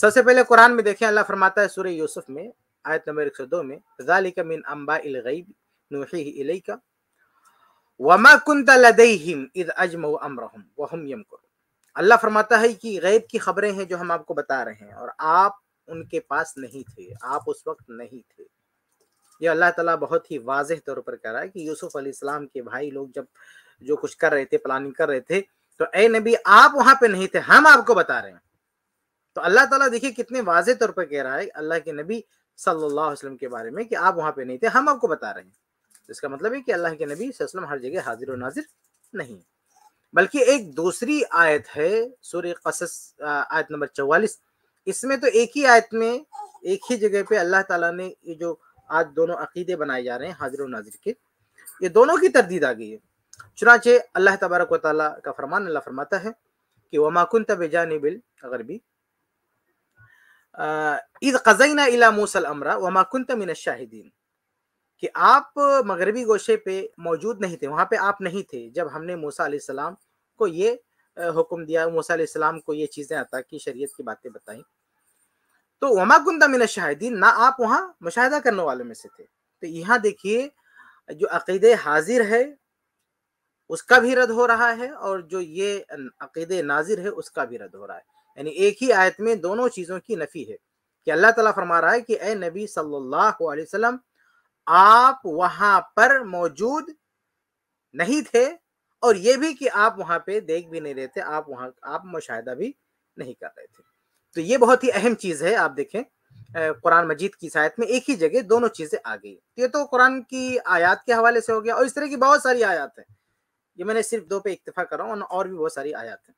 सबसे पहले कुरान में देखें अल्लाह फरमाता है सूर्य यूसुफ में आयत नंबर एक में दो मिन वमा कुंत अल्लाह फरमाता है कि गैब की खबरें हैं जो हम आपको बता रहे हैं और आप उनके पास नहीं थे आप उस वक्त नहीं थे ये अल्लाह ताला बहुत ही वाज तौर पर कह रहा है कि यूसुफ इस्लाम के भाई लोग जब जो कुछ कर रहे थे प्लानिंग कर रहे थे तो ए नबी आप वहां पे नहीं थे हम आपको बता रहे हैं तो अल्लाह ताला देखिए कितने वाजे तौर पर कह रहा है अल्लाह के नबी सल्लल्लाहु अलैहि वसल्लम के बारे में कि आप वहां पे नहीं थे हम आपको बता रहे हैं तो इसका मतलब है कि अल्लाह के नबी वसल्लम हर जगह हाजिर और नाजिर नहीं बल्कि एक दूसरी आयत है सूर्य कसस आयत नंबर चौवालीस इसमें तो एक ही आयत में एक ही जगह पे अल्लाह ताला ने ये जो आज दोनों अकीदे बनाए जा रहे हैं हाजिर और नाजिर के ये दोनों की तरदीद आ गई है चुनाचे अल्लाह तबारक वाली का फरमान अल्लाह फरमाता है कि वमाकुन तब जानबिल अगर भी ईद कज़ैना इला मूसल अमरा वमा कुंत मिन शाहिदीन कि आप मगरबी गोशे पे मौजूद नहीं थे वहाँ पे आप नहीं थे जब हमने मूसा सलाम को ये हुक्म दिया मूसा सलाम को ये चीज़ें आता कि शरीयत की बातें बताई तो वमा कुंता मिन शाहिदीन ना आप वहाँ मुशाहिदा करने वालों में से थे तो यहाँ देखिए जो अकीद हाजिर है उसका भी रद्द हो रहा है और जो ये अकीद नाजिर है उसका भी रद्द हो रहा है यानी एक ही आयत में दोनों चीज़ों की नफ़ी है कि अल्लाह ताला फरमा रहा है कि ए नबी सल्लल्लाहु अलैहि वसल्लम आप वहां पर मौजूद नहीं थे और ये भी कि आप वहां पे देख भी नहीं रहे थे आप वहां आप मुशाह भी नहीं कर रहे थे तो ये बहुत ही अहम चीज़ है आप देखें कुरान मजीद की शायद में एक ही जगह दोनों चीज़ें आ गई तो ये तो कुरान की आयात के हवाले से हो गया और इस तरह की बहुत सारी आयात है ये मैंने सिर्फ दो पे इतफा करा और भी बहुत सारी आयात है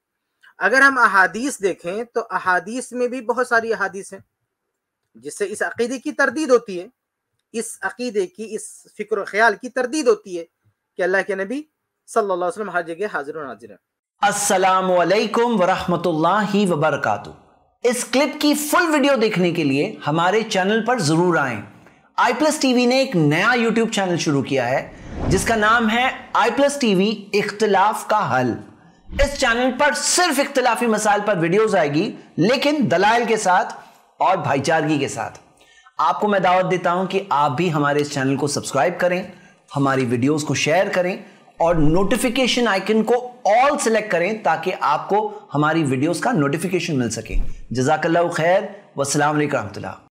अगर हम अहादीस देखें तो अहादीस में भी बहुत सारी अहादीस हैं जिससे इस अकीदे की तरदीद होती है इस अकीदे की इस फिक्र ख्याल की तरदीद होती है कि अल्लाह के नबी सल्लल्लाहु अलैहि वसल्लम हर जगह हाजिर नाजिर अस्सलाम वालेकुम वरहमतुल्लाहि इस क्लिप की फुल वीडियो देखने के लिए हमारे चैनल पर जरूर आए आई प्लस टीवी ने एक नया यूट्यूब चैनल शुरू किया है जिसका नाम है आई प्लस टीवी इख्तलाफ का हल इस चैनल पर सिर्फ इख्तलाफी मसाइल पर वीडियोस आएगी लेकिन दलाइल के साथ और भाईचारगी के साथ आपको मैं दावत देता हूं कि आप भी हमारे इस चैनल को सब्सक्राइब करें हमारी वीडियोस को शेयर करें और नोटिफिकेशन आइकन को ऑल सेलेक्ट करें ताकि आपको हमारी वीडियोस का नोटिफिकेशन मिल सके जजाकल्ला खैर वसलाम रहमतुल्ला